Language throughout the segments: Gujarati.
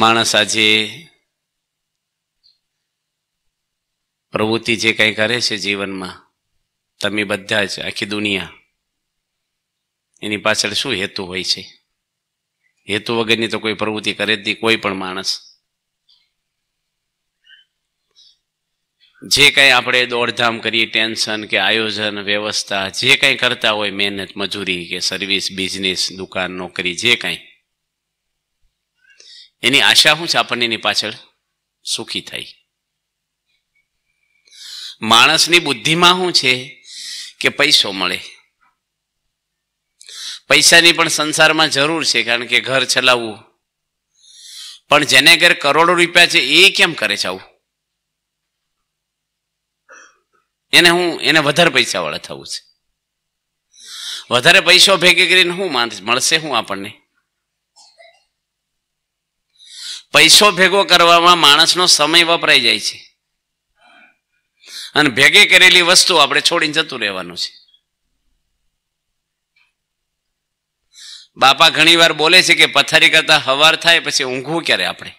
માણસ આજે પ્રવૃત્તિ જે કંઈ કરે છે જીવનમાં તમે બધા જ આખી દુનિયા એની પાછળ શું હેતુ હોય છે હેતુ વગરની તો કોઈ પ્રવૃત્તિ કરે જ નહીં કોઈ પણ માણસ જે કંઈ આપણે દોડધામ કરીએ ટેન્શન કે આયોજન વ્યવસ્થા જે કંઈ કરતા હોય મહેનત મજૂરી કે સર્વિસ બિઝનેસ દુકાન નોકરી જે કંઈ એની આશા શું છે આપણને એની પાછળ સુખી થઈ માણસની બુદ્ધિમાં શું છે કે પૈસો મળે પૈસાની પણ સંસારમાં જરૂર છે કારણ કે ઘર ચલાવવું પણ જેને ઘેર કરોડો રૂપિયા છે એ કેમ કરે છે આવું એને હું એને વધારે પૈસાવાળા થવું છે વધારે પૈસો ભેગી કરીને શું મળશે શું આપણને પૈસો ભેગો કરવામાં માણસનો સમય વપરાઈ જાય છે અને ભેગી કરેલી વસ્તુ આપણે છોડીને જતું રહેવાનું છે બાપા ઘણી વાર બોલે છે કે પથારી કરતા હવાર થાય પછી ઊંઘવું ક્યારે આપણે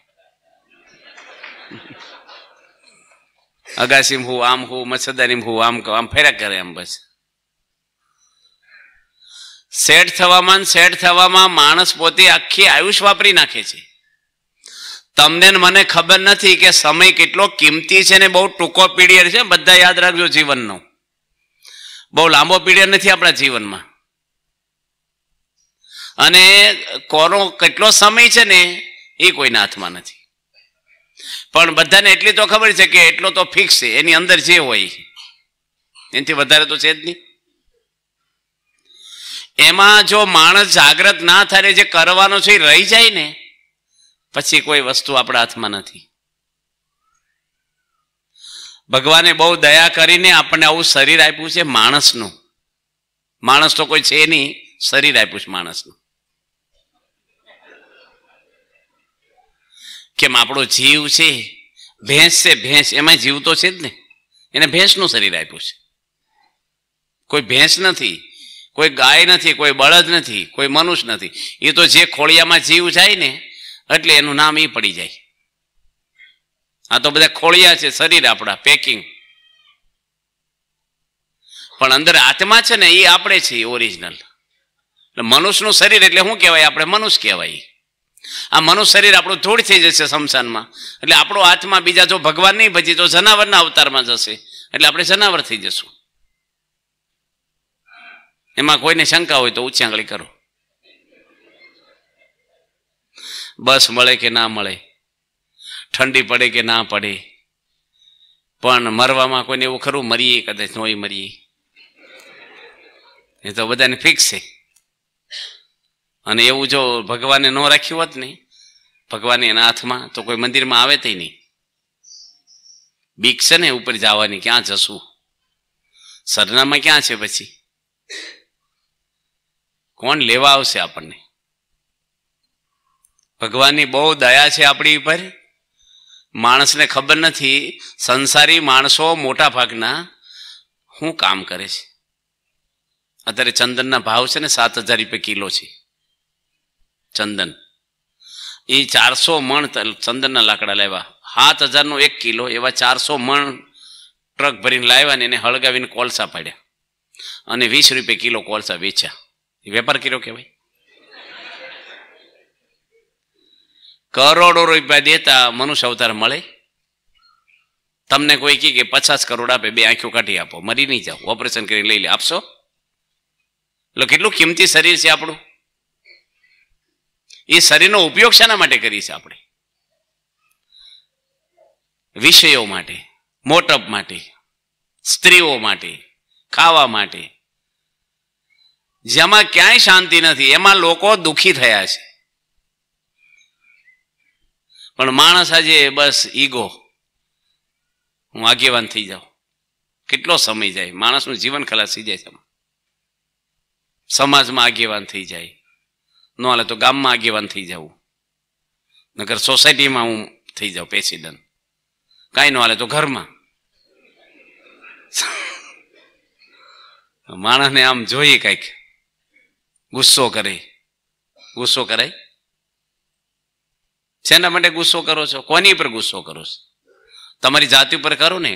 અગાસીમ હું આમ હું મચ્છરદાની હું આમ કહું આમ ફેરા કરે એમ બસ સેટ થવામાં સેટ થવામાં માણસ પોતે આખી આયુષ વાપરી નાખે છે તમને મને ખબર નથી કે સમય કેટલો કિંમતી છે ને બહુ ટૂંકો પીરિયડ છે બધા યાદ રાખજો જીવનનો બહુ લાંબો પીરિયડ નથી આપણા જીવનમાં અને કોનો કેટલો સમય છે ને એ કોઈના હાથમાં નથી પણ બધાને એટલી તો ખબર છે કે એટલો તો ફિક્સ છે એની અંદર જે હોય એનાથી વધારે તો છે જ નહીં એમાં જો માણસ જાગ્રત ના થાય જે કરવાનો છે એ રહી જાય ને પછી કોઈ વસ્તુ આપણા હાથમાં નથી ભગવાને બહુ દયા કરીને આપણને આવું શરીર આપ્યું છે માણસનું માણસ તો કોઈ છે નહીં શરીર આપ્યું છે માણસનું કેમ આપણો જીવ છે ભેંસ છે ભેંસ એમાં જીવ તો છે જ ને એને ભેંસનું શરીર આપ્યું છે કોઈ ભેંસ નથી કોઈ ગાય નથી કોઈ બળદ નથી કોઈ મનુષ્ય નથી એ તો જે ખોળિયામાં જીવ જાય ને એટલે એનું નામ એ પડી જાય આ તો બધા ખોળિયા છે શરીર આપણા પેકિંગ પણ અંદર આત્મા છે ને એ આપણે છીએ ઓરિજિનલ એટલે મનુષ્યનું શરીર એટલે શું કહેવાય આપણે મનુષ્ય કહેવાય આ મનુષ્ય શરીર આપણું ધૂળ થઈ જશે શમશાનમાં એટલે આપણો આત્મા બીજા જો ભગવાન નહીં ભજી તો જનાવરના અવતારમાં જશે એટલે આપણે જનાવર થઈ જશું એમાં કોઈને શંકા હોય તો ઉચ્ચાંગળી કરો બસ મળે કે ના મળે ઠંડી પડે કે ના પડે પણ મરવામાં કોઈને એવું ખરું મરીએ કદાચ નોય મરીએ એ તો બધાને ફિક્સ છે અને એવું જો ભગવાને ન રાખ્યું હોત ને ભગવાન એના હાથમાં તો કોઈ મંદિરમાં આવે તે નહીં બીક છે ને ઉપર જવાની ક્યાં જશું સરનામાં ક્યાં છે પછી કોણ લેવા આવશે આપણને ભગવાનની બહુ દયા છે આપણી ઉપર માણસને ખબર નથી સંસારી માણસો મોટા ભાગના હું કામ કરે છે અત્યારે ચંદનના ભાવ છે ને સાત હજાર રૂપિયા કિલો છે ચંદન એ ચારસો મણ ચંદનના લાકડા લાવ્યા સાત હજારનો એક કિલો એવા ચારસો મણ ટ્રક ભરીને લાવ્યા ને એને હળગાવીને કોલસા પાડ્યા અને વીસ રૂપિયા કિલો કોલસા વેચ્યા વેપાર કર્યો કહેવાય કરોડો રૂપિયા દેતા મનુષ્ય અવતાર મળે તમને કોઈ કહે કે પચાસ કરોડ આપે બે આંખો કાઢી આપો મરી નહીં જાઓ ઓપરેશન કરી લઈ લે આપશો એટલે કેટલું કિંમતી શરીર છે આપણું એ શરીરનો ઉપયોગ શાના માટે કરીએ છીએ આપણે વિષયો માટે મોટપ માટે સ્ત્રીઓ માટે ખાવા માટે જેમાં ક્યાંય શાંતિ નથી એમાં લોકો દુઃખી થયા છે પણ માણસ આજે બસ ઈગો હું આગેવાન થઈ જાઉં કેટલો સમય જાય માણસનું જીવન ખલાસી જાય છે સમાજમાં આગેવાન થઈ જાય ન હાલે તો ગામમાં આગેવાન થઈ જવું નગર સોસાયટીમાં હું થઈ જાઉં પ્રેસિડન્ટ કાંઈ ન હાલે તો ઘરમાં માણસને આમ જોઈએ કંઈક ગુસ્સો કરે ગુસ્સો કરાય શેના માટે ગુસ્સો કરો છો કોની પર ગુસ્સો કરો છો તમારી જાતિ ઉપર કરો ને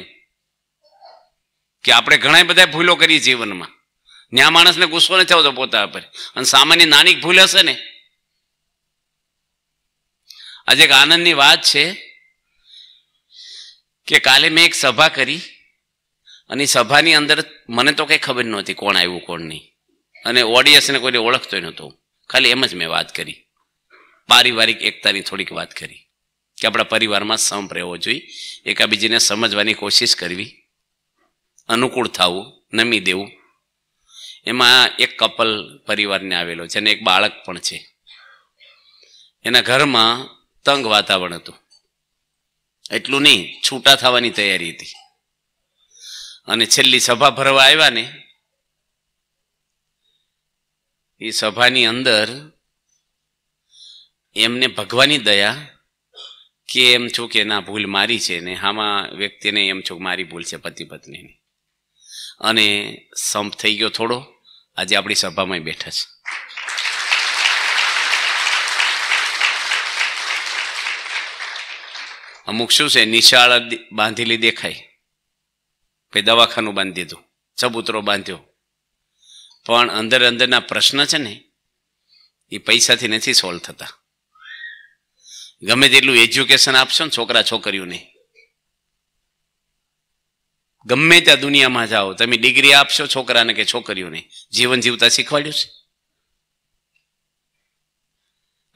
કે આપણે ઘણા બધા ભૂલો કરીએ જીવનમાં ન્યા માણસને ગુસ્સો નથી આવતો પોતા પર અને સામાન્ય નાની ભૂલ હશે ને આજે એક આનંદની વાત છે કે કાલે મેં એક સભા કરી અને સભાની અંદર મને તો કંઈ ખબર નહોતી કોણ આવ્યું કોણ નહીં અને ઓડિયન્સને કોઈને ઓળખતો નહોતો ખાલી એમ જ મેં વાત કરી પારિવારિક એકતાની થોડીક વાત કરી કે આપણા પરિવારમાં સંપ રહેવો જોઈએ એકાબીજીને સમજવાની કોશિશ કરવી અનુકૂળ થવું નમી દેવું એમાં એક કપલ પરિવારને આવેલો છે અને એક બાળક પણ છે એના ઘરમાં તંગ વાતાવરણ હતું એટલું નહીં છૂટા થવાની તૈયારી હતી અને છેલ્લી સભા ભરવા આવ્યા ને એ સભાની અંદર એમને ભગવાની દયા કે એમ છું કે ના ભૂલ મારી છે ને આમાં વ્યક્તિને એમ છું મારી ભૂલ છે પતિ પત્નીની અને સંપ થઈ ગયો થોડો આજે આપણી સભામાં બેઠા છે અમુક શું છે નિશાળ બાંધેલી દેખાય ભાઈ દવાખાનું બાંધી દીધું ચબૂતરો બાંધ્યો પણ અંદર અંદરના પ્રશ્ન છે ને એ પૈસાથી નથી સોલ્વ થતા ગમે તેટલું એજ્યુકેશન આપશો ને છોકરા છોકરીઓને ગમે ત્યાં દુનિયામાં જાઓ તમે ડિગ્રી આપશો છોકરાને કે છોકરીઓને જીવન જીવતા શીખવાડ્યું છે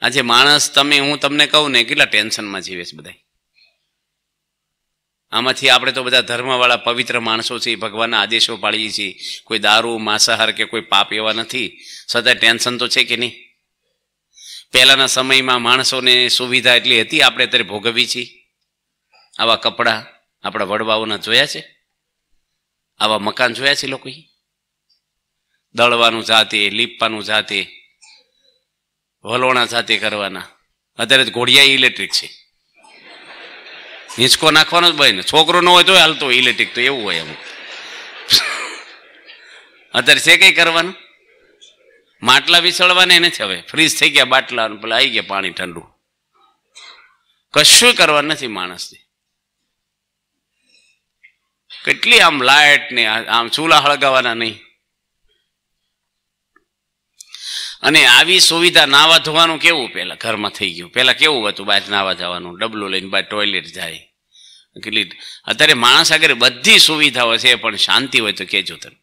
આજે માણસ તમે હું તમને કહું ને કેટલા ટેન્શનમાં જીવે છે બધા આમાંથી આપણે તો બધા ધર્મવાળા પવિત્ર માણસો છીએ ભગવાનના આદેશો પાળીએ છીએ કોઈ દારૂ માંસાહાર કે કોઈ પાપ એવા નથી સદાય ટેન્શન તો છે કે નહીં પહેલાંના સમયમાં માણસોને સુવિધા એટલી હતી આપણે ત્યારે ભોગવી છીએ આવા કપડાં આપણા વડવાઓના જોયા છે આવા મકાન જોયા છે લોકોએ દળવાનું જાતે લીપવાનું જાતે વલોણા જાતે કરવાના અત્યારે ઘોડિયા ઇલેક્ટ્રિક છે હિંચકો નાખવાનો જ ભાઈ ને છોકરો ન હોય તો હાલતો ઇલેક્ટ્રિક તો એવું હોય અમુક અત્યારે છે કંઈ કરવાનું માટલા વિસળવાને છે હવે ફ્રીજ થઈ ગયા બાટલા પેલા આવી ગયા પાણી ઠંડુ કશું કરવા નથી માણસને કેટલી આમ લાઇટ ને આમ ચૂલા હળગાવાના નહીં અને આવી સુવિધા નાવા ધોવાનું કેવું પેલા ઘરમાં થઈ ગયું પેલા કેવું હતું બહાર નાવા જવાનું ડબલું લઈને બહાર ટોયલેટ જાય કેટલી અત્યારે માણસ આગળ બધી સુવિધાઓ છે પણ શાંતિ હોય તો કેજો તમે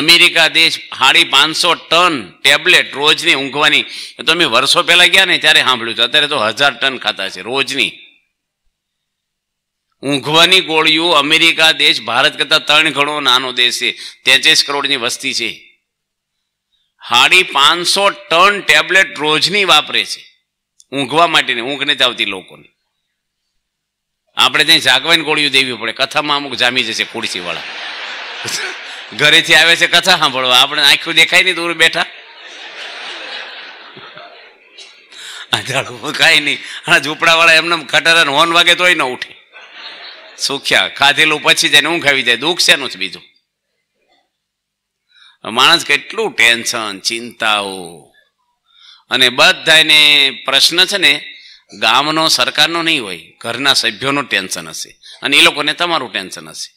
અમેરિકા દેશ સાડી પાંચસો ટન ટેબ્લેટ રોજની ઊંઘવાની તો મેં વર્ષો પહેલાં ગયા ને ત્યારે સાંભળ્યું છે અત્યારે તો હજાર ટન ખાતા છે રોજની ઊંઘવાની ગોળીઓ અમેરિકા દેશ ભારત કરતાં ત્રણ ઘણો નાનો દેશ છે તેત્રીસ કરોડની વસ્તી છે હાડી પાંચસો ટન ટેબ્લેટ રોજની વાપરે છે ઊંઘવા માટેની ઊંઘ નથી આવતી લોકોને આપણે ત્યાં જાગવાની ગોળીઓ દેવી પડે કથામાં અમુક જામી જશે ખુરશીવાળા ઘરેથી આવે છે કથા સાંભળવા આપણે આંખું દેખાય નહીં દૂર બેઠા આંધાળું કાંઈ નહીં હા ઝૂંપડાવાળા એમને ખટારા હોન વાગે તોય ન ઉઠે સુખ્યા ખાધેલું પછી જાય ઊંઘ આવી જાય દુઃખ છે શેનું જ બીજું માણસ કેટલું ટેન્શન ચિંતાઓ અને બધાને પ્રશ્ન છે ને ગામનો સરકારનો નહીં હોય ઘરના સભ્યોનું ટેન્શન હશે અને એ લોકોને તમારું ટેન્શન હશે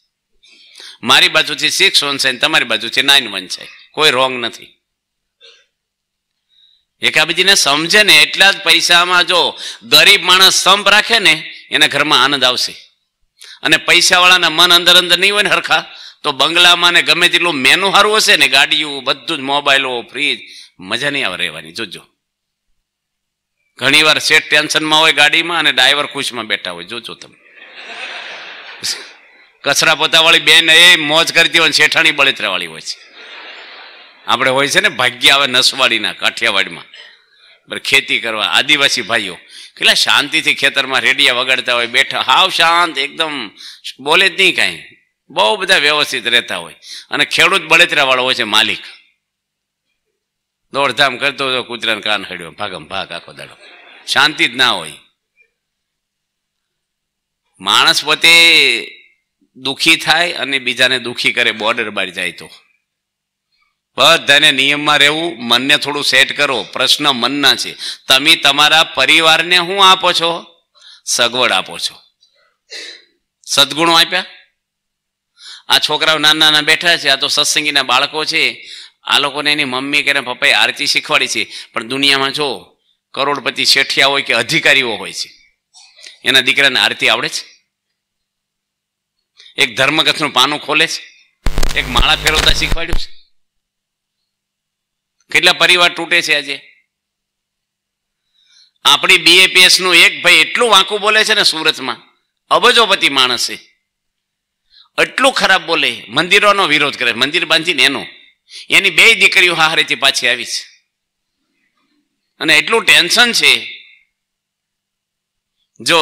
મારી બાજુથી સિક્સ વન છે તમારી બાજુ છે નાઇન વન છે કોઈ રોંગ નથી એકાબીજીને સમજે ને એટલા જ પૈસામાં જો ગરીબ માણસ સ્તંભ રાખે ને એના ઘરમાં આનંદ આવશે અને પૈસાવાળાના મન અંદર અંદર નહીં હોય ને હરખા તો બંગલામાં ને ગમે તેટલું મેનુ સારું હશે ને ગાડીઓ બધું જ મોબાઈલો ફ્રીજ મજા નહીં આવે રહેવાની જોજો ઘણીવાર સેટ ટેન્શનમાં હોય ગાડીમાં અને ડ્રાઈવર ખુશમાં બેઠા હોય જોજો તમે કચરા પોતાવાળી બેન એ મોજ કરતી હોય શેઠાણી વાળી હોય છે આપણે હોય છે ને ભાગ્ય આવે નસવાડીના કાઠિયાવાડમાં બરાબર ખેતી કરવા આદિવાસી ભાઈઓ કેટલા શાંતિથી ખેતરમાં રેડિયા વગાડતા હોય બેઠા હાવ શાંત એકદમ બોલે જ નહીં કાંઈ બહુ બધા વ્યવસ્થિત રહેતા હોય અને ખેડૂત બળેતરાવાળો હોય છે માલિક દોડધામ કરતો હતો કૂતરાને કાન હડ્યો ભાગમ ભાગ આખો દાડો શાંતિ જ ના હોય માણસ પોતે દુઃખી થાય અને બીજાને દુખી કરે બોર્ડર બહાર જાય તો બધાને નિયમમાં રહેવું મનને થોડું સેટ કરો પ્રશ્ન મનના છે તમે તમારા પરિવારને શું આપો છો સગવડ આપો છો સદગુણો આપ્યા આ છોકરાઓ નાના નાના બેઠા છે આ તો સત્સંગીના બાળકો છે આ લોકોને એની મમ્મી કે પપ્પાએ આરતી શીખવાડી છે પણ દુનિયામાં જો કરોડપતિ શેઠિયા હોય કે અધિકારીઓ હોય છે એના દીકરાને આરતી આવડે છે એક ધર્મગથનું પાનું ખોલે છે એક માળા ફેરવતા શીખવાડ્યું છે કેટલા પરિવાર તૂટે છે આજે આપણી બીએપીએસ નું એક ભાઈ એટલું વાંકું બોલે છે ને સુરતમાં અબજોપતિ માણસે એટલું ખરાબ બોલે મંદિરોનો વિરોધ કરે મંદિર બાંધીને એનો એની બે દીકરીઓ હારેથી પાછી આવી છે અને એટલું ટેન્શન છે જો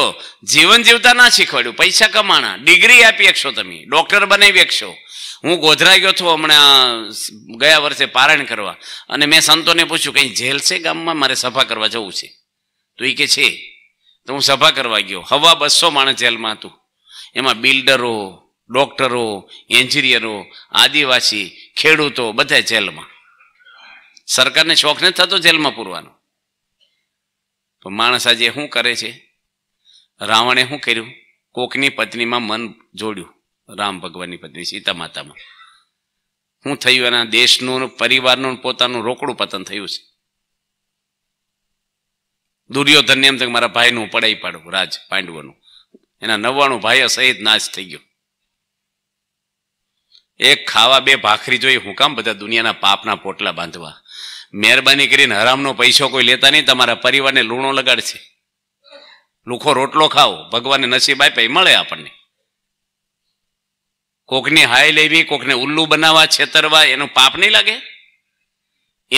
જીવન જીવતા ના શીખવાડ્યું પૈસા કમાણા ડિગ્રી આપી એકશો તમે ડૉક્ટર બનાવી એકશો હું ગોધરા ગયો છું હમણાં ગયા વર્ષે પારણ કરવા અને મેં સંતોને પૂછ્યું કંઈ જેલ છે ગામમાં મારે સભા કરવા જવું છે તો એ કે છે તો હું સભા કરવા ગયો હવા બસો માણસ જેલમાં હતું એમાં બિલ્ડરો ડૉક્ટરો એન્જિનિયરો આદિવાસી ખેડૂતો બધા જેલમાં સરકારને શોખ નથી થતો જેલમાં પૂરવાનો તો માણસ આજે શું કરે છે રાવણે શું કર્યું કોકની પત્નીમાં મન જોડ્યું રામ ભગવાનની પત્ની સીતા માતામાં શું થયું એના દેશનું પરિવારનું પોતાનું રોકડું પતન થયું છે દુર્યોધન એમ થાય મારા ભાઈનું પડાઈ પાડું રાજ પાંડવોનું એના નવ્વાણું ભાઈઓ સહિત નાશ થઈ ગયો એક ખાવા બે ભાખરી જોઈ હું કામ બધા દુનિયાના પાપના પોટલા બાંધવા મહેરબાની કરીને હરામનો પૈસો કોઈ લેતા નહીં તમારા પરિવારને લૂણો લગાડશે લુખો રોટલો ખાઓ ભગવાનને નસીબ આપે મળે આપણને કોકની હાય લેવી કોકને ઉલ્લુ બનાવવા છેતરવા એનું પાપ નહીં લાગે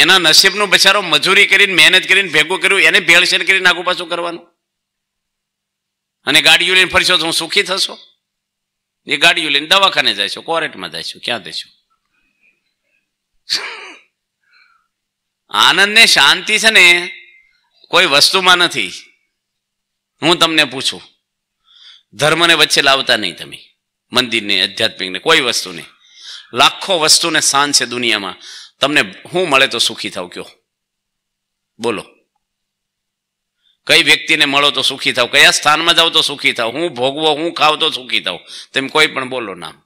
એના નસીબનું બચારો મજૂરી કરીને મહેનત કરીને ભેગું કર્યું એને ભેળસેળ કરીને આગુ પાછું કરવાનું અને ગાડીઓ લઈને ફરશો તો હું સુખી થશો એ ગાડીઓ લઈને દવાખાને જાય છો કોરેટમાં જાય છો ક્યાં જઈશું આનંદને શાંતિ છે ને કોઈ વસ્તુમાં નથી હું તમને પૂછું ધર્મને વચ્ચે લાવતા નહીં તમે મંદિરને આધ્યાત્મિકને કોઈ વસ્તુને લાખો વસ્તુને શાન છે દુનિયામાં તમને હું મળે તો સુખી થાવ કયો બોલો કઈ વ્યક્તિને મળો તો સુખી થાવ કયા સ્થાનમાં જાવ તો સુખી થાવ હું ભોગવો હું ખાવ તો સુખી થાવ તેમ કોઈ પણ બોલો નામ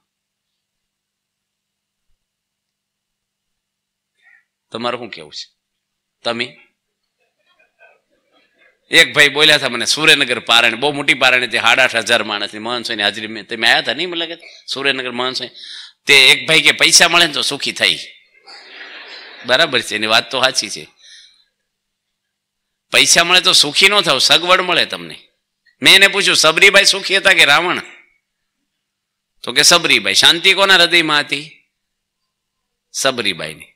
તમારું શું કેવું છે તમે એક ભાઈ બોલ્યા હતા મને સુરેનગર પારણ બહુ મોટી પારણ હતી સાડા આઠ હજાર માણસની મહનસોની હાજરી મેં તમે આવ્યા હતા નહીં મને લાગે સુરેનગર મહનસોઈ તે એક ભાઈ કે પૈસા મળે ને તો સુખી થઈ બરાબર છે એની વાત તો સાચી છે પૈસા મળે તો સુખી ન થાવ સગવડ મળે તમને મેં એને પૂછ્યું સબરીભાઈ સુખી હતા કે રાવણ તો કે સબરીભાઈ શાંતિ કોના હૃદયમાં હતી સબરીબાઈની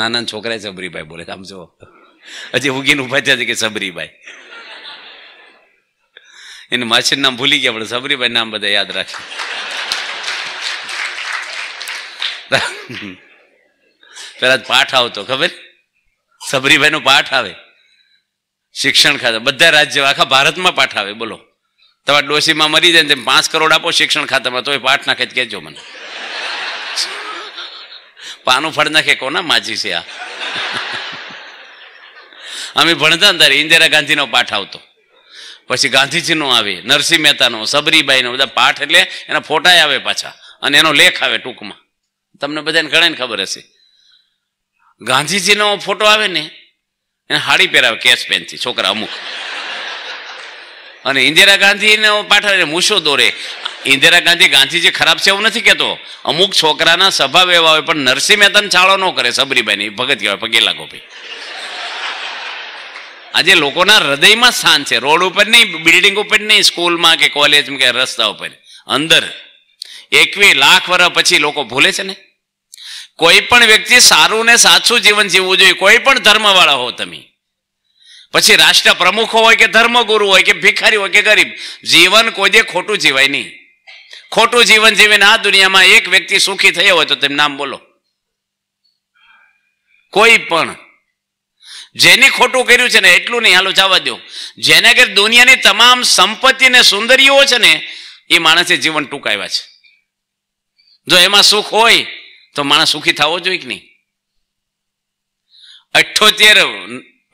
નાના છોકરા સબરીભાઈ બોલે આમ જો હજી ઉગીને ઉભા થયા છે કે સબરીબાઈ એને માછીનું નામ ભૂલી ગયા પણ સબરીબાઈ નામ બધા યાદ રાખ્યું પેલા પાઠ આવતો ખબર સબરીભાઈ નો પાઠ આવે શિક્ષણ ખાતા બધા રાજ્ય આખા ભારતમાં પાઠ આવે બોલો તમારા ડોસીમાં મરી જાય ને પાંચ કરોડ આપો શિક્ષણ ખાતામાં તો એ પાઠ નાખે કેજો મને પાનું ફળ નાખે કોના માજી છે આ અમે ભણતા ને ત્યારે ઇન્દિરા ગાંધીનો પાઠ આવતો પછી ગાંધીજીનો આવે નરસિંહ મહેતાનો સબરીબાઈનો બધા પાઠ એટલે એના ફોટાય આવે પાછા અને એનો લેખ આવે ટૂંકમાં તમને બધાને ઘણાને ખબર હશે ગાંધીજીનો ફોટો આવે ને એને હાડી પહેરાવે કેશ પેનથી છોકરા અમુક અને ઇન્દિરા ગાંધીનો પાઠ આવે મૂછો દોરે ઇન્દિરા ગાંધી ગાંધીજી ખરાબ છે એવું નથી કહેતો અમુક છોકરાના સ્વભાવ એવા હોય પણ નરસિંહ મહેતાને ચાળો ન કરે સબરીબાઈની ભગત કહેવાય પગેલા ગોભી આજે લોકોના હૃદયમાં સ્થાન છે રોડ ઉપર નહીં બિલ્ડિંગ ઉપર નહીં સ્કૂલમાં કે કોલેજમાં કે રસ્તા ઉપર અંદર એકવી લાખ વર્ષ પછી લોકો ભૂલે છે ને કોઈ પણ વ્યક્તિ સારું ને સાચું જીવન જીવવું જોઈએ કોઈ પણ ધર્મવાળા હો તમે પછી રાષ્ટ્ર પ્રમુખ હોય કે ધર્મગુરુ હોય કે ભિખારી હોય કે ગરીબ જીવન કોઈ દે ખોટું જીવાય નહીં ખોટું જીવન જીવીને આ દુનિયામાં એક વ્યક્તિ સુખી થયો હોય તો તેમ નામ બોલો કોઈ પણ જેને ખોટું કર્યું છે ને એટલું નહીં હાલો જવા દો જેને કે દુનિયાની તમામ સંપત્તિ ને સુંદરીઓ છે ને એ માણસે જીવન ટૂંકાવ્યા છે જો એમાં સુખ હોય તો માણસ સુખી થવો જોઈએ કે નહીં અઠ્યોતેર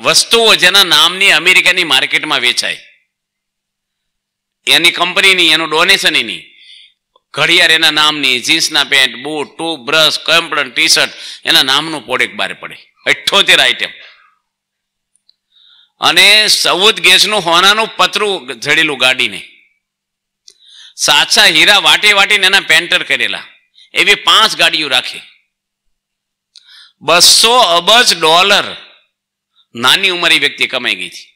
વસ્તુઓ જેના નામની અમેરિકાની માર્કેટમાં વેચાય એની કંપનીની એનું ડોનેશન એની ઘડિયાળ એના નામની જીન્સના pant boot tooth brush computer T shirt એના નામનું પ્રોડક્ટ બહાર પડે અઠ્યોતેર આઈટમ અને સૌદ ગેસનું હોનાનું પતરું જડેલું ગાડીને સાચા હીરા વાટી વાટીને એના પેન્ટર કરેલા એવી પાંચ ગાડીઓ રાખી બસો અબજ ડોલર નાની ઉંમરી વ્યક્તિ કમાઈ ગઈ હતી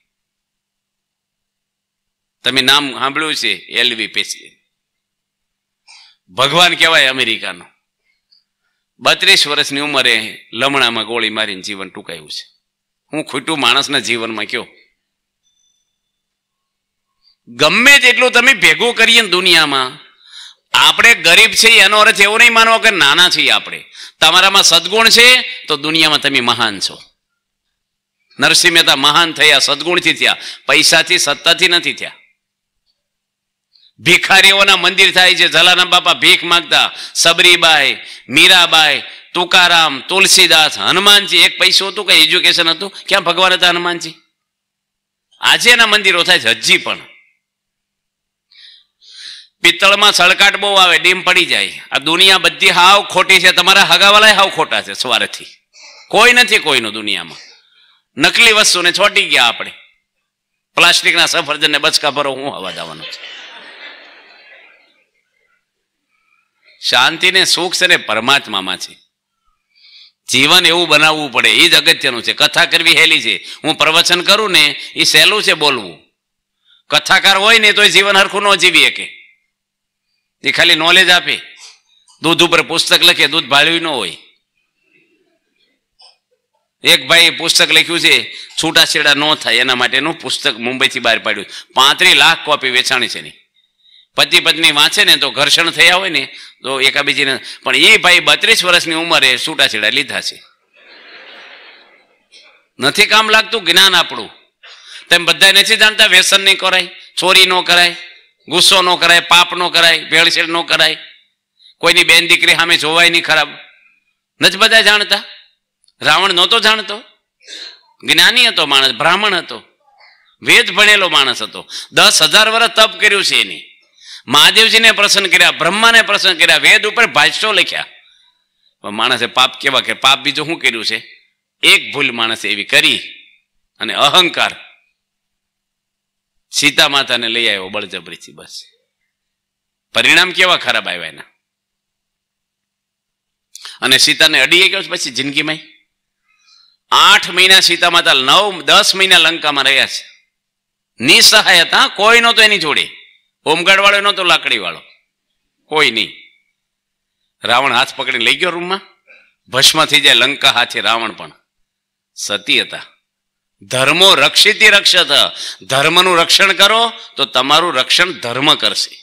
તમે નામ સાંભળ્યું છે એલવી પેસી ભગવાન કહેવાય અમેરિકાનો બત્રીસ વર્ષની ઉંમરે લમણામાં ગોળી મારીને જીવન ટૂંકાયું છે હું ખોટું માણસના જીવનમાં કયો ગમે તેટલું તમે ભેગું કરીએ ને દુનિયામાં આપણે ગરીબ છીએ એનો અર્થ એવો નહીં માનવો કે નાના છીએ આપણે તમારામાં સદગુણ છે તો દુનિયામાં તમે મહાન છો નરસિંહ મહેતા મહાન થયા સદગુણથી થયા પૈસાથી સત્તાથી નથી થયા ભિખારીઓના મંદિર થાય છે જલારામ બાપા ભીખ માગતા સબરીબાઈ મીરાબાઈ તુકારામ તુલસીદાસ હનુમાનજી એક પૈસો હતું કે એજ્યુકેશન હતું ક્યાં ભગવાન હતા હનુમાનજી આજે એના મંદિરો થાય છે હજી પણ પિત્તળમાં સળકાટ બહુ આવે ડીમ પડી જાય આ દુનિયા બધી હાવ ખોટી છે તમારા હગાવાલા હાવ ખોટા છે સ્વાર્થી કોઈ નથી કોઈનું દુનિયામાં નકલી વસ્તુને છોટી ગયા આપણે પ્લાસ્ટિકના સફરજનને બચકા ભરો હું હવા દાવાનો છું શાંતિને સુખ છે ને પરમાત્મામાં છે જીવન એવું બનાવવું પડે એ જ અગત્યનું છે કથા કરવી હેલી છે હું પ્રવચન કરું ને એ સહેલું છે બોલવું કથાકાર હોય ને તો એ જીવન હરખું ન જીવી શકે એ ખાલી નોલેજ આપે દૂધ ઉપર પુસ્તક લખે દૂધ ભાળ્યું ન હોય એક ભાઈ પુસ્તક લખ્યું છે છૂટાછેડા ન થાય એના માટેનું પુસ્તક મુંબઈથી બહાર પાડ્યું પાંત્રીસ લાખ કોપી વેચાણી છે નહીં પતિ પત્ની વાંચે ને તો ઘર્ષણ થયા હોય ને તો એકાબીજીને પણ એ ભાઈ બત્રીસ વર્ષની ઉંમરે છૂટાછેડા લીધા છે નથી કામ લાગતું જ્ઞાન આપણું તેમ બધા નથી જાણતા વ્યસન નહીં કરાય ચોરી ન કરાય ગુસ્સો ન કરાય પાપ ન કરાય ભેળસેળ ન કરાય કોઈની બેન દીકરી સામે જોવાય નહીં ખરાબ નથી બધા જાણતા રાવણ નહોતો જાણતો જ્ઞાની હતો માણસ બ્રાહ્મણ હતો વેદ ભણેલો માણસ હતો દસ હજાર વર્ષ તપ કર્યું છે એની મહાદેવજીને પ્રસન્ન કર્યા બ્રહ્માને પ્રસન્ન કર્યા વેદ ઉપર ભાષ્યો લખ્યા પણ માણસે પાપ કેવા કે પાપ બીજું શું કર્યું છે એક ભૂલ માણસે એવી કરી અને અહંકાર સીતા માતાને લઈ આવ્યો બળજબરીથી બસ પરિણામ કેવા ખરાબ આવ્યા એના અને સીતાને અડી ગયો પછી જિંદગીમાં આઠ મહિના સીતા માતા નવ દસ મહિના લંકામાં રહ્યા છે નિસહાય હતા કોઈ નહોતો એની જોડે હોમગાર્ડ વાળો નહોતો લાકડી વાળો કોઈ નહીં રાવણ હાથ પકડીને લઈ ગયો રૂમમાં ભસ્મ થઈ જાય લંકા હાથે રાવણ પણ સતી હતા ધર્મો રક્ષિતી રક્ષત ધર્મનું રક્ષણ કરો તો તમારું રક્ષણ ધર્મ કરશે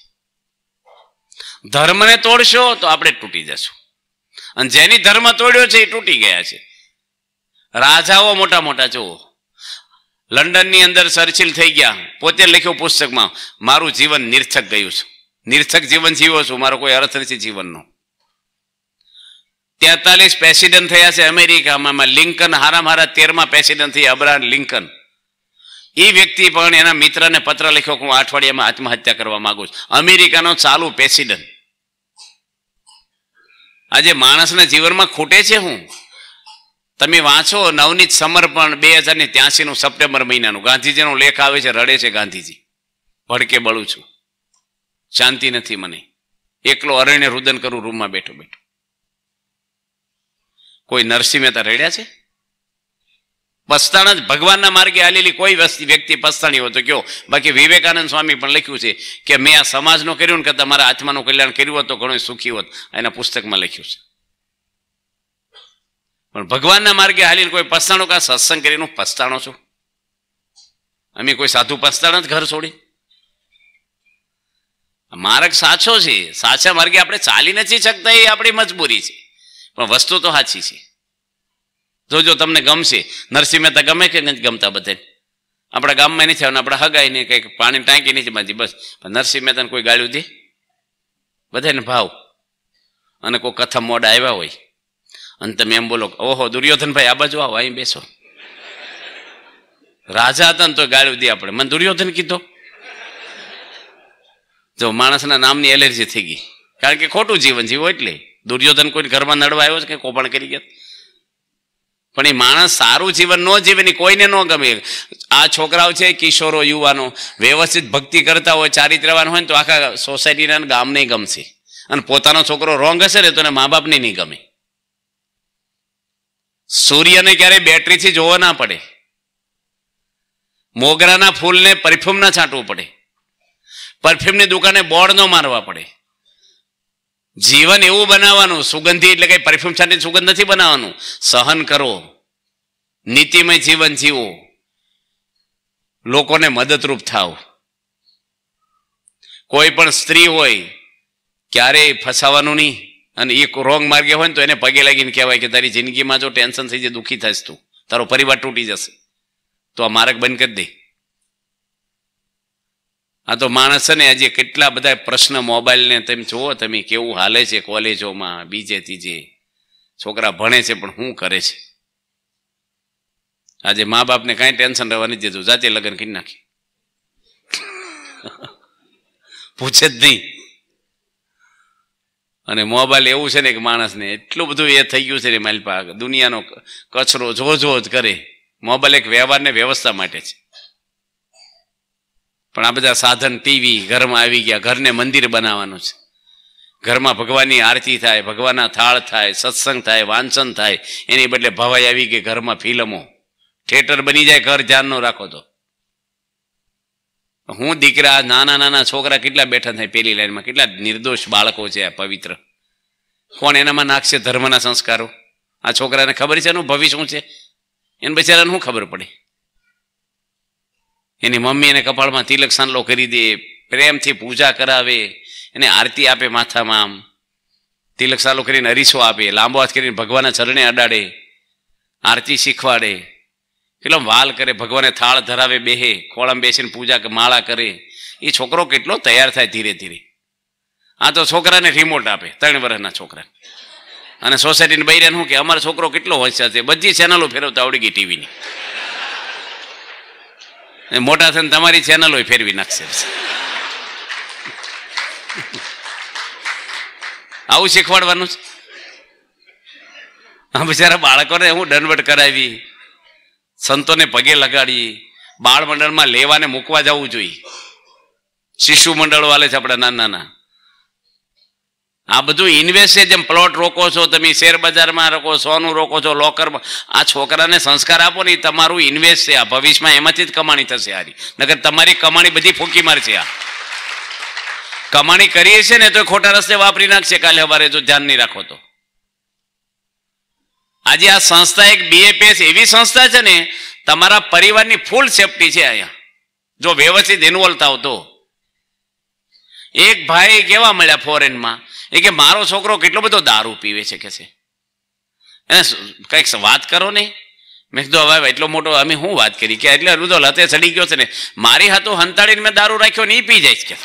ધર્મને તોડશો તો આપણે તૂટી જશું અને જેની ધર્મ તોડ્યો છે એ તૂટી ગયા છે રાજાઓ મોટા મોટા જુઓ લંડનની અંદર સરચીલ થઈ ગયા પોતે લખ્યું પુસ્તકમાં મારું જીવન નિર્થક ગયું છે નિર્થક જીવન જીવો છું મારો કોઈ અર્થ નથી જીવનનો તેતાલીસ પ્રેસિડેન્ટ થયા છે અમેરિકામાં લિંકન હારામ હારા તેરમાં પ્રેસિડેન્ટ થઈ અબ્રાહમ લિંકન એ વ્યક્તિ પણ એના મિત્રને પત્ર લખ્યો કે હું અઠવાડિયામાં આત્મહત્યા કરવા માંગુ છું અમેરિકાનો ચાલુ પ્રેસિડેન્ટ આજે માણસના જીવનમાં ખૂટે છે હું તમે વાંચો નવનીત સમર્પણ બે હજાર ને ત્યાસીનું સપ્ટેમ્બર મહિનાનું ગાંધીજીનો લેખ આવે છે રડે છે ગાંધીજી ભડકે બળું છું શાંતિ નથી મને એકલો અરણ્ય રુદન કરું રૂમમાં બેઠો બેઠો કોઈ નરસિંહ મહેતા રડ્યા છે પસ્તાણ જ ભગવાનના માર્ગે આલેલી કોઈ વ્યક્તિ પસ્તાણી હોય તો કયો બાકી વિવેકાનંદ સ્વામી પણ લખ્યું છે કે મેં આ સમાજનો કર્યું ને કે તમારા આત્માનું કલ્યાણ કર્યું હોત તો ઘણું સુખી હોત એના પુસ્તકમાં લખ્યું છે પણ ભગવાનના માર્ગે હાલીને કોઈ પસ્તાણો કાં સત્સંગ કરીને પસ્તાણો છું અમે કોઈ સાધુ પસ્તાણ જ ઘર છોડી માર્ગ સાચો છે સાચા માર્ગે આપણે ચાલી નથી શકતા એ આપણી મજબૂરી છે પણ વસ્તુ તો સાચી છે જોજો તમને ગમશે નરસિંહ મહેતા ગમે કે નથી ગમતા બધે આપણા ગામમાં નથી આવવાનું આપણે હગાય નહીં કંઈક પાણી ટાંકી નથી બાંધી બસ નરસિંહ મહેતાને કોઈ ગાળ્યું દે બધાને ભાવ અને કોઈ કથા મોડા આવ્યા હોય અને તમે એમ બોલો ઓહો દુર્યોધનભાઈ આ બાજુ આવો અહીં બેસો રાજા હતા ને તો ગાળ્યું દે આપણે મને દુર્યોધન કીધો જો માણસના નામની એલર્જી થઈ ગઈ કારણ કે ખોટું જીવન જીવો એટલે દુર્યોધન કોઈ ઘરમાં નડવા આવ્યો છે કે કોપણ કરી ગયા પણ એ માણસ સારું જીવન ન જીવે ને કોઈને ન ગમે આ છોકરાઓ છે કિશોરો યુવાનો વ્યવસ્થિત ભક્તિ કરતા હોય ચારિત્રવાન હોય ને તો આખા સોસાયટીના ગામને ગમશે અને પોતાનો છોકરો રોંગ હશે ને તો એને મા બાપને નહીં ગમે સૂર્યને ક્યારેય બેટરીથી જોવો ના પડે મોગરાના ફૂલને પરફ્યુમ ના છાંટવું પડે પરફ્યુમની દુકાને બોર્ડ ન મારવા પડે જીવન એવું બનાવવાનું સુગંધી એટલે કંઈ પરફ્યુમ છાંટીને સુગંધ નથી બનાવવાનું સહન કરો નીતિમય જીવન જીવો લોકોને મદદરૂપ થાવ કોઈ પણ સ્ત્રી હોય ક્યારેય ફસાવાનું નહીં અને એક રોંગ માર્ગે હોય ને તો એને પગે લાગીને કહેવાય કે તારી જિંદગીમાં જો ટેન્શન થઈ જાય દુઃખી થઈશ તું તારો પરિવાર તૂટી જશે તો આ માર્ગ બંધ કરી દે આ તો માણસ ને આજે કેટલા બધા પ્રશ્ન મોબાઈલને તમે જુઓ તમે કેવું હાલે છે કોલેજોમાં બીજે ત્રીજે છોકરા ભણે છે પણ શું કરે છે આજે મા બાપને કાંઈ ટેન્શન રહેવાની નથી દેતું જાતે લગ્ન કરી નાખી પૂછે જ નહીં અને મોબાઈલ એવું છે ને કે માણસને એટલું બધું એ થઈ ગયું છે ને માલપા દુનિયાનો કચરો જો જો જ કરે મોબાઈલ એક વ્યવહારને વ્યવસ્થા માટે છે પણ આ બધા સાધન ટીવી ઘરમાં આવી ગયા ઘરને મંદિર બનાવવાનું છે ઘરમાં ભગવાનની આરતી થાય ભગવાનના થાળ થાય સત્સંગ થાય વાંચન થાય એની બદલે ભવાઈ આવી ગઈ ઘરમાં ફિલ્મો થિયેટર બની જાય ઘર ધ્યાન ન રાખો તો હું દીકરા નાના નાના છોકરા કેટલા બેઠા થાય પેલી લાઈનમાં કેટલા નિર્દોષ બાળકો છે આ પવિત્ર કોણ એનામાં નાખશે ધર્મના સંસ્કારો આ છોકરાને ખબર છે એનું ભવિષ્ય શું છે એને બચારાને શું ખબર પડે એની મમ્મી એને કપાળમાં તિલક સાંડલો કરી દે પ્રેમથી પૂજા કરાવે એને આરતી આપે માથામાં આમ તિલક સાંડલો કરીને અરીસો આપે લાંબો હાથ કરીને ભગવાનના ચરણે અડાડે આરતી શીખવાડે કેટલો વાલ કરે ભગવાને થાળ ધરાવે બેહે ખોળામાં બેસીને પૂજા માળા કરે એ છોકરો કેટલો તૈયાર થાય ધીરે ધીરે આ તો છોકરાને રિમોટ આપે ત્રણ વર્ષના છોકરા અને સોસાયટીને બૈરે શું કે અમારો છોકરો કેટલો હોશિયાર છે બધી ચેનલો ફેરવતા આવડી ગઈ ટીવીની મોટા થઈને તમારી ચેનલો ફેરવી નાખશે આવું શીખવાડવાનું છે બિચારા બાળકોને હું દંડવટ કરાવી સંતોને પગે લગાડીએ બાળ મંડળમાં લેવાને મૂકવા જવું જોઈએ શિશુ મંડળ વાલે છે આપણે નાના નાના આ બધું ઇન્વેસ્ટ છે જેમ પ્લોટ રોકો છો તમે શેર બજારમાં રોકો સોનું રોકો છો લોકરમાં આ છોકરાને સંસ્કાર આપો ને એ તમારું ઇન્વેસ્ટ છે આ ભવિષ્યમાં એમાંથી જ કમાણી થશે હારી નગર તમારી કમાણી બધી ફૂંકી મારશે આ કમાણી કરીએ છીએ ને તો ખોટા રસ્તે વાપરી નાખશે કાલે અમારે જો ધ્યાન નહીં રાખો તો આજે આ સંસ્થા એક બીએપીએસ એવી સંસ્થા છે ને તમારા પરિવારની ફૂલ સેફટી છે અહીંયા જો વ્યવસ્થિત ઇન્વોલ્વ થાવ તો એક ભાઈ કેવા મળ્યા ફોરેનમાં એ કે મારો છોકરો કેટલો બધો દારૂ પીવે છે કે છે એને કંઈક વાત કરો નહીં મેં કીધું હવે એટલો મોટો અમે શું વાત કરી કે એટલે બધો લતે ચડી ગયો છે ને મારી હાથો હંતાડીને મેં દારૂ રાખ્યો ને પી જાય કે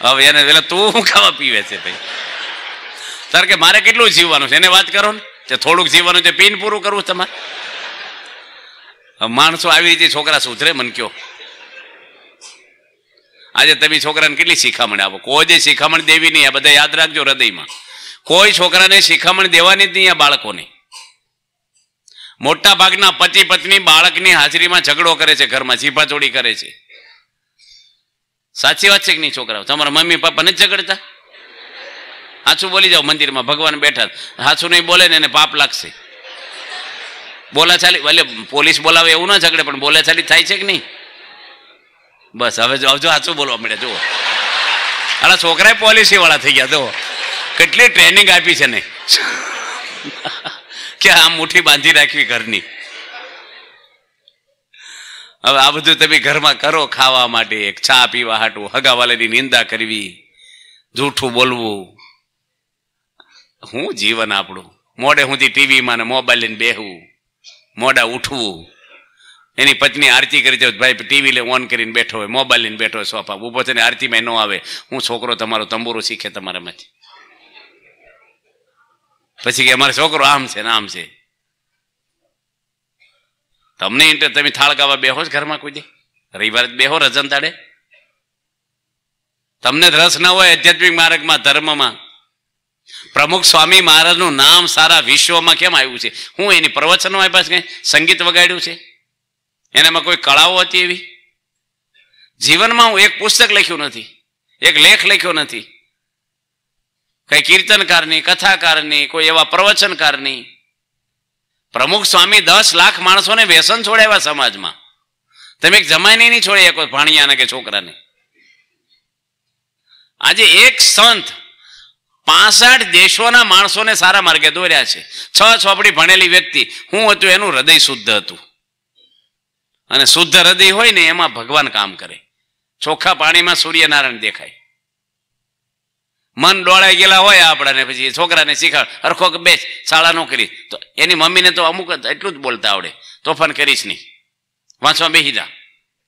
હવે એને એટલે તું હું ખાવા પીવે છે ભાઈ સર કે મારે કેટલું જીવવાનું છે એને વાત કરો ને કે થોડુંક જીવવાનું છે પીન પૂરું કરવું તમારે માણસો આવી રીતે છોકરા સુધરે મન કયો આજે તમે છોકરાને કેટલી શીખામણ આપો કોઈ જે શિખામણ દેવી નહીં આ બધા યાદ રાખજો હૃદયમાં કોઈ છોકરાને શીખામણ દેવાની જ નહીં આ બાળકોને મોટા ભાગના પતિ પત્ની બાળકની હાજરીમાં ઝઘડો કરે છે ઘરમાં ચીપાચોડી કરે છે સાચી વાત છે કે નહીં છોકરાઓ તમારા મમ્મી પપ્પા નથી ઝઘડતા સાચું બોલી જાઓ મંદિરમાં ભગવાન બેઠા સાચું નહીં બોલે ને એને પાપ લાગશે બોલા ચાલી એટલે પોલીસ બોલાવે એવું ના ઝઘડે પણ બોલા ચાલી થાય છે કે નહીં બસ હવે જો આવજો સાચું બોલવા મળે જુઓ અરે છોકરાએ પોલિસી વાળા થઈ ગયા તો કેટલી ટ્રેનિંગ આપી છે ને કે આ મુઠ્ઠી બાંધી રાખવી ઘરની હવે આ બધું તમે ઘરમાં કરો ખાવા માટે એક ચા પીવા હાટું હગાવાલાની નિંદા કરવી જૂઠું બોલવું હું જીવન આપણું મોડે સુધી ટીવીમાં ને મોબાઈલ લઈને બેહવું મોડા ઉઠવું એની પત્ની આરતી કરી છે ભાઈ ટીવી લે ઓન કરીને બેઠો હોય મોબાઈલ લઈને બેઠો હોય સોફા ઊભો થઈને આરતીમાં ન આવે હું છોકરો તમારો તંબુરો શીખે તમારામાંથી પછી કે અમારો છોકરો આમ છે ને આમ છે તમને એટલે તમે થાળ ગાવા બેહો જ ઘરમાં કોઈ દે રવિવારે બેહો રજન તાડે તમને રસ ન હોય આધ્યાત્મિક માર્ગમાં ધર્મમાં પ્રમુખ સ્વામી મહારાજનું નામ સારા વિશ્વમાં કેમ આવ્યું છે હું એની પ્રવચનો આપ્યા છે સંગીત વગાડ્યું છે એનામાં કોઈ કળાઓ હતી એવી જીવનમાં હું એક પુસ્તક લખ્યું નથી એક લેખ લખ્યો નથી કઈ કીર્તનકારની કથાકારની કોઈ એવા પ્રવચનકારની પ્રમુખ સ્વામી દસ લાખ માણસોને વ્યસન છોડાવ્યા સમાજમાં તમે એક જમાઈને નહીં છોડી શકો ભાણિયાને કે છોકરાને આજે એક સંત પાસઠ દેશોના માણસોને સારા માર્ગે દોર્યા છે છ છોપડી ભણેલી વ્યક્તિ હું હતું એનું હૃદય શુદ્ધ હતું અને શુદ્ધ હૃદય હોય ને એમાં ભગવાન કામ કરે ચોખ્ખા પાણીમાં સૂર્યનારાયણ દેખાય મન ડોળાઈ ગયેલા હોય આપણાને પછી છોકરાને શીખાડ હરખો કે બેસ શાળા નોકરી તો એની મમ્મીને તો અમુક એટલું જ બોલતા આવડે તોફાન કરીશ નહીં વાંચવા બેસી જા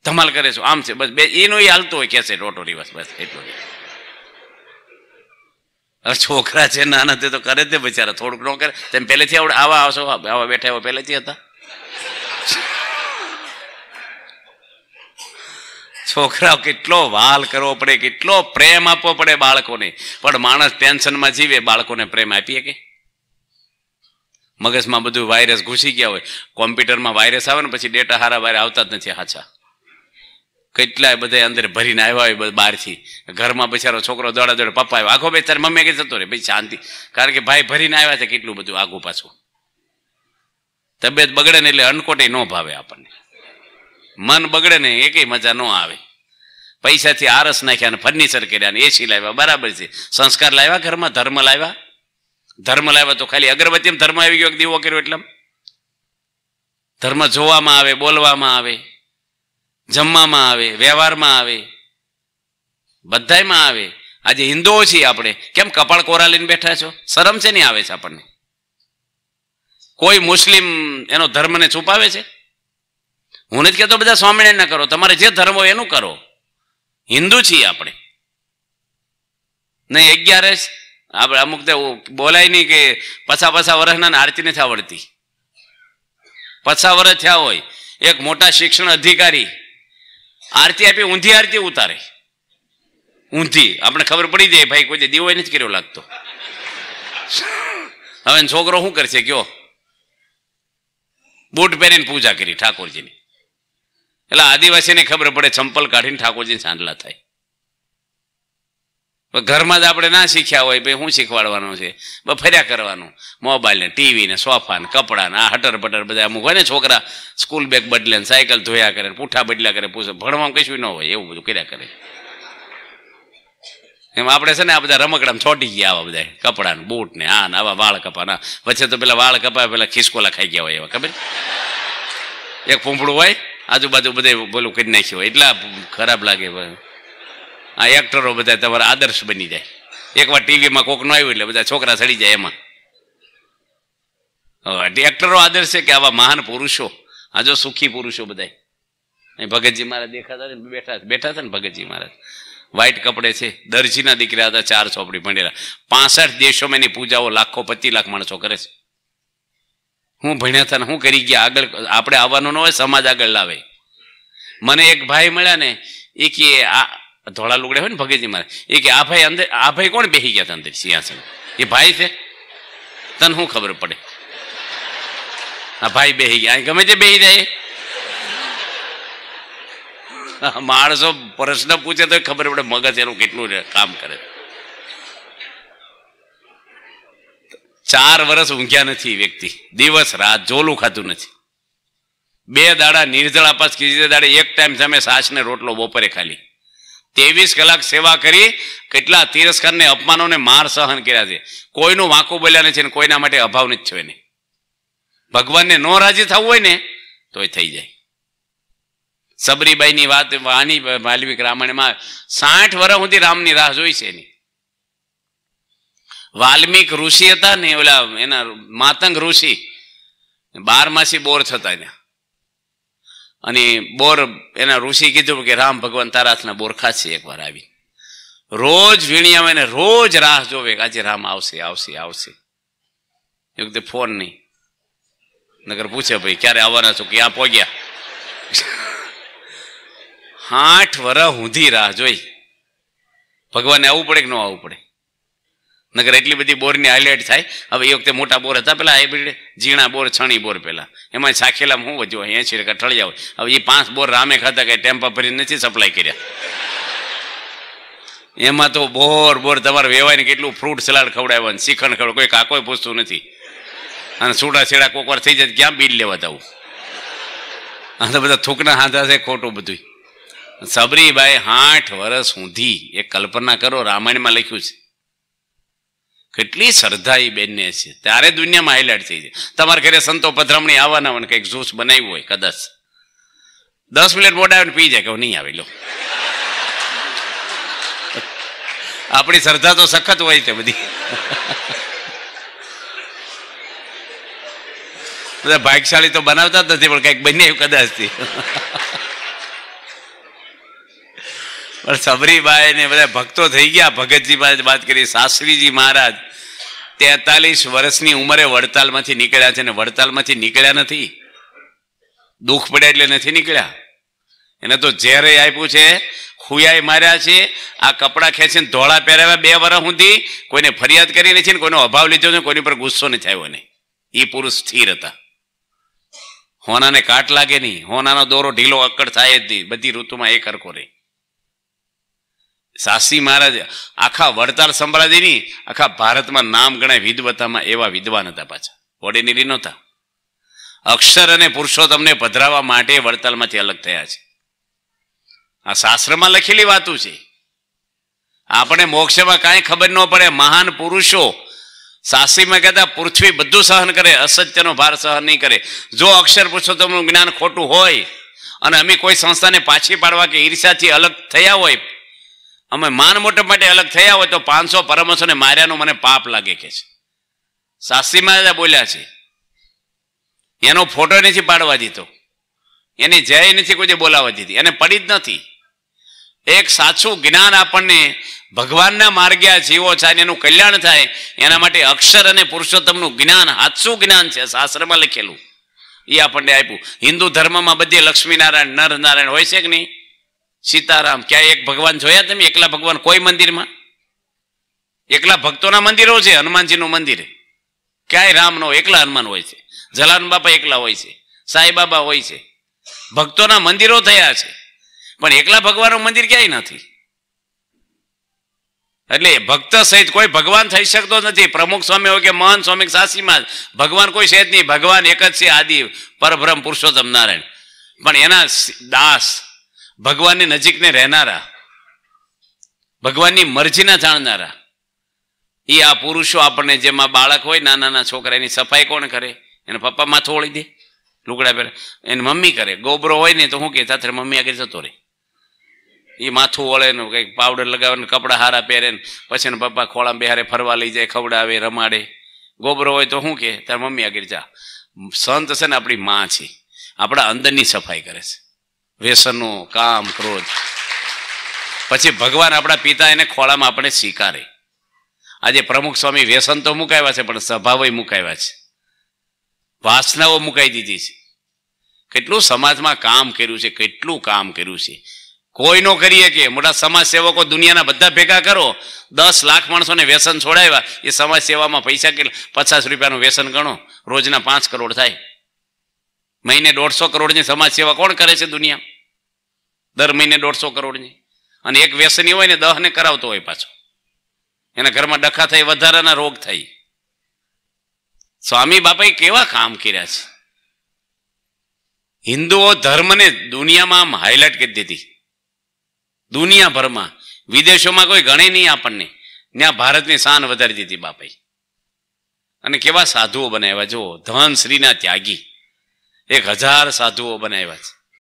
ધમાલ કરે છો આમ છે બસ બે એનું એ હાલતું હોય કેસે રોટો ટોટો રિવાસ બસ એટલું છોકરા છે નાના તે તો કરે તે બિચારા થોડુંક ન કરે તેમ પહેલેથી આવડે આવા આવશો આવા બેઠા એવા પહેલેથી હતા છોકરાઓ કેટલો વાલ કરવો પડે કેટલો પ્રેમ આપવો પડે બાળકોને પણ માણસ ટેન્શનમાં જીવે બાળકોને પ્રેમ આપીએ કે મગજમાં બધું વાયરસ ઘૂસી ગયા હોય કોમ્પ્યુટરમાં વાયરસ આવે ને પછી ડેટા હારા વાયર આવતા જ નથી હાચા કેટલાય બધા અંદર ભરીને આવ્યા હોય બહારથી ઘરમાં બિચારો છોકરો દોડા દોડે પપ્પા આવ્યો આખો ભાઈ તારે મમ્મી કે જતો રહે ભાઈ શાંતિ કારણ કે ભાઈ ભરીને આવ્યા છે કેટલું બધું આગું પાછું તબિયત બગડે ને એટલે અનકોટે ન ભાવે આપણને મન બગડે ને એકે મજા ન આવે પૈસાથી આરસ નાખ્યા ને ફર્નિચર કર્યા ને એસી લાવ્યા બરાબર છે સંસ્કાર લાવ્યા ઘરમાં ધર્મ લાવ્યા ધર્મ લાવ્યા તો ખાલી અગરબત્તી ધર્મ આવી ગયો દીવો કર્યો એટલે ધર્મ જોવામાં આવે બોલવામાં આવે જમવામાં આવે વ્યવહારમાં આવે બધામાં આવે આજે હિન્દુઓ છીએ આપણે કેમ કપાળ કોરા લઈને બેઠા છો શરમ છે નહીં આવે છે આપણને કોઈ મુસ્લિમ એનો ધર્મને છુપાવે છે હું નથી કહેતો બધા સ્વામિનારાયણ કરો તમારે જે ધર્મ હોય એનું કરો હિન્દુ છીએ આપણે નહીં અગિયાર આપણે અમુક બોલાય નહીં કે પછા પછા વર્ષના આરતી નથી આવડતી પછા વર્ષ થયા હોય એક મોટા શિક્ષણ અધિકારી આરતી આપી ઊંધી આરતી ઉતારે ઊંધી આપણે ખબર પડી જાય ભાઈ કોઈ દીવો નથી કર્યો લાગતો હવે છોકરો શું કરશે કયો બૂટ પહેરીને પૂજા કરી ઠાકોરજીની એટલે આદિવાસીને ખબર પડે ચંપલ કાઢીને ઠાકોરજીને સાંડલા થાય ઘરમાં જ આપણે ના શીખ્યા હોય ભાઈ શું શીખવાડવાનું છે ફર્યા કરવાનું મોબાઈલ ને ટીવી ને સોફા આ હટર બટર બધા અમુક હોય ને છોકરા સ્કૂલ બેગ બદલે ને સાયકલ ધોયા કરે પૂઠા બદલ્યા કરે પૂછે ભણવામાં કશું ન હોય એવું બધું કર્યા કરે એમ આપણે છે ને આ બધા રમકડામાં છોટી ગયા આવા બધા કપડાને બૂટ ને આ ને આવા વાળ કપાના વચ્ચે તો પેલા વાળ કપા પેલા ખિસકોલા ખાઈ ગયા હોય એવા ખબર એક પૂંપડું હોય આજુબાજુ બધે બોલું કરી નાખ્યું એટલા ખરાબ લાગે આ એક્ટરો બધા તમારા આદર્શ બની જાય એકવાર ટીવીમાં કોક ન આવ્યું એટલે બધા છોકરા સડી જાય એમાં એક્ટરો આદર્શ છે કે આવા મહાન પુરુષો આ જો સુખી પુરુષો બધા ભગતજી મહારાજ દેખાતા ને બેઠા બેઠા હતા ને ભગતજી મહારાજ વ્હાઇટ કપડે છે દરજીના દીકરા હતા ચાર ચોપડી ભણેલા પાસઠ દેશોમાં એની પૂજાઓ લાખો પચીસ લાખ માણસો કરે છે હું ભણ્યા હતા હું કરી ગયા આગળ આપણે આવવાનું ન હોય સમાજ આગળ લાવે મને એક ભાઈ મળ્યા ને એ કે આ ધોળા લુગડા હોય ને ભગતજી મારે એ કે આ ભાઈ અંદર આ ભાઈ કોણ બેસી ગયા હતા અંદર સિંહાસન એ ભાઈ છે તને શું ખબર પડે આ ભાઈ બેસી ગયા ગમે તે બેસી જાય માણસો પ્રશ્ન પૂછે તો ખબર પડે મગજ એનું કેટલું કામ કરે છે ચાર વર્ષ ઊંઘ્યા નથી વ્યક્તિ દિવસ રાત જોલું ખાતું નથી બે દાડા નિર્જળા પાસ કીધી દાડે એક ટાઈમ સામે સાસને રોટલો બપોરે ખાલી ત્રેવીસ કલાક સેવા કરી કેટલા તિરસ્કારને અપમાનોને માર સહન કર્યા છે કોઈનું વાંકું બોલ્યા નથી ને કોઈના માટે અભાવ નથી થયો એને ભગવાનને નો રાજી થવું હોય ને તો એ થઈ જાય સબરીબાઈની વાત વાણી માલવિક રામાયણમાં સાઠ વર્ષ સુધી રામની રાહ જોઈ છે એની વાલ્મિક ઋષિ હતા ને ઓલા એના માતંગ ઋષિ બારમાસી બોર થતા એના અને બોર એના ઋષિ કીધું કે રામ ભગવાન તારાથના બોર ખાશે એકવાર આવી રોજ વીણિયામાં એને રોજ રાહ જોવે કે આજે રામ આવશે આવશે આવશે એ વખતે ફોન નહીં નગર પૂછે ભાઈ ક્યારે આવવાના છો ક્યાં પહોંચ્યા આઠ વરસ સુધી રાહ જોઈ ભગવાનને આવવું પડે કે ન આવવું પડે નગર એટલી બધી બોરની હાઇલાઇટ થાય હવે એ વખતે મોટા બોર હતા પેલા હાઇબ્રિડ ઝીણા બોર છણી બોર પેલા એમાં સાખેલામાં હું વધ્યો એસી ટકા ઠળી હોય હવે એ પાંચ બોર રામે ખાતા કે ટેમ્પા ભરી નથી સપ્લાય કર્યા એમાં તો બોર બોર તમારે વેવાઈને કેટલું ફ્રૂટ સલાડ ખવડાવવાનું શિખંડ ખવડ કોઈ કાકોય પૂછતું નથી અને છૂટા છેડા કોકવાર થઈ જાય ક્યાં બીજ લેવા તાવું આ તો બધા થૂકના હાથા છે ખોટું બધું સબરીબાઈ આઠ વર્ષ સુધી એ કલ્પના કરો રામાયણમાં લખ્યું છે કેટલી શ્રદ્ધા એ બેનને છે ત્યારે દુનિયામાં હાઇલાઇટ થઈ છે તમારે ઘરે સંતો પધરામણી આવવાના હોય કંઈક જ્યુસ બનાવ્યું હોય કદાચ દસ મિનિટ મોડાવીને પી જાય કે નહીં આવી લો આપણી શ્રદ્ધા તો સખત હોય છે બધી બધા ભાગશાળી તો બનાવતા જ નથી પણ કંઈક બની કદાચથી પણ સબરીબાઈ ને બધા ભક્તો થઈ ગયા ભગતજી વાત કરી શાસ્ત્રીજી મહારાજ તેતાલીસ વર્ષની ઉંમરે વડતાલમાંથી નીકળ્યા છે ને વડતાલમાંથી નીકળ્યા નથી દુઃખ પડે એટલે નથી નીકળ્યા એને તો ઝેરે આપ્યું છે ખુયાઈ માર્યા છે આ કપડાં ખેંચીને ધોળા પહેરાવ્યા બે વર્ષ સુધી કોઈને ફરિયાદ કરી નથી ને કોઈનો અભાવ લીધો છે કોઈની પર ગુસ્સો નથી આવ્યો નહીં એ પુરુષ સ્થિર હતા હોનાને કાટ લાગે નહીં હોનાનો દોરો ઢીલો અક્કડ થાય જ નહીં બધી ઋતુમાં એક હરખો રહી સાસી મહારાજ આખા વડતાલ સંપ્રદાયની આખા ભારતમાં નામ ગણાય વિદવતામાં એવા વિદ્વાન હતા પાછા ઓર્ડિનરી નહોતા અક્ષર અને પુરુષો તમને પધરાવા માટે વડતાલમાંથી અલગ થયા છે આ શાસ્ત્રમાં લખેલી વાતું છે આપણે મોક્ષમાં કાંઈ ખબર ન પડે મહાન પુરુષો સાસીમાં કહેતા પૃથ્વી બધું સહન કરે અસત્યનો ભાર સહન નહીં કરે જો અક્ષર પુરુષોત્તમનું જ્ઞાન ખોટું હોય અને અમે કોઈ સંસ્થાને પાછી પાડવા કે ઈર્ષાથી અલગ થયા હોય અમે માન મોટપ માટે અલગ થયા હોય તો પાંચસો પરમહંસોને માર્યાનું મને પાપ લાગે કે છે શાસ્ત્રી મહારાજા બોલ્યા છે એનો ફોટો નથી પાડવા દીધો એની જય નથી કોઈ બોલાવવા દીધી એને પડી જ નથી એક સાચું જ્ઞાન આપણને ભગવાનના માર્ગે આ જીવો થાય એનું કલ્યાણ થાય એના માટે અક્ષર અને પુરુષોત્તમનું જ્ઞાન સાચું જ્ઞાન છે શાસ્ત્રમાં લખેલું એ આપણને આપ્યું હિન્દુ ધર્મમાં બધે લક્ષ્મીનારાયણ નર નારાયણ હોય છે કે નહીં સીતારામ ક્યાં એક ભગવાન જોયા તમે એકલા ભગવાન કોઈ મંદિરમાં એકલા ભક્તોના મંદિરો છે હનુમાનજીનું મંદિર ક્યાંય રામનો એકલા હનુમાન હોય છે જલાન બાપા એકલા હોય છે સાંઈ બાબા હોય છે ભક્તોના મંદિરો થયા છે પણ એકલા ભગવાનનું મંદિર ક્યાંય નથી એટલે ભક્ત સહિત કોઈ ભગવાન થઈ શકતો નથી પ્રમુખ સ્વામી હોય કે મહંત સ્વામી સાસીમાં ભગવાન કોઈ છે નહીં ભગવાન એક જ છે આદિ પરબ્રહ્મ પુરુષોત્તમ નારાયણ પણ એના દાસ ભગવાનની નજીકને રહેનારા ભગવાનની મરજીના જાણનારા એ આ પુરુષો આપણને જેમાં બાળક હોય નાના નાના છોકરા એની સફાઈ કોણ કરે એને પપ્પા માથું ઓળી દે લુગડા પહેરે એને મમ્મી કરે ગોબરો હોય ને તો હું કે સાથે મમ્મી આગળ જતો રહે એ માથું ઓળે ને કંઈક પાવડર લગાવે કપડાં હારા પહેરે ને પછી એના પપ્પા ખોળા બિહારે ફરવા લઈ જાય ખવડાવે રમાડે ગોબરો હોય તો શું કે તાર મમ્મી આગળ જા સંત છે ને આપણી માં છે આપણા અંદરની સફાઈ કરે છે વ્યસનો કામ ક્રોધ પછી ભગવાન આપણા પિતા એને ખોળામાં આપણે સ્વીકારે આજે પ્રમુખ સ્વામી વ્યસન તો મુકાવ્યા છે પણ સ્વભાવય મુકાવ્યા છે વાસનાઓ મુકાઈ દીધી છે કેટલું સમાજમાં કામ કર્યું છે કેટલું કામ કર્યું છે કોઈ નો કરીએ કે મોટા સમાજ સેવકો દુનિયાના બધા ભેગા કરો દસ લાખ માણસોને વ્યસન છોડાવ્યા એ સમાજ સેવામાં પૈસા કેટલા પચાસ રૂપિયાનું વ્યસન ગણો રોજના પાંચ કરોડ થાય મહિને દોઢસો કરોડની સમાજ સેવા કોણ કરે છે દુનિયા દર મહિને દોઢસો કરોડની અને એક વ્યસની હોય ને દહને કરાવતો હોય પાછો એના ઘરમાં ડખા થઈ વધારાના રોગ થઈ સ્વામી બાપાએ કેવા કામ કર્યા છે હિન્દુઓ ધર્મને દુનિયામાં આમ હાઇલાઇટ કરી દીધી દુનિયાભરમાં વિદેશોમાં કોઈ ગણે નહીં આપણને ત્યાં ભારતની શાન વધારી દીધી બાપાઈ અને કેવા સાધુઓ બનાવ્યા જો ધન શ્રીના ત્યાગી એક હજાર સાધુઓ બનાવ્યા છે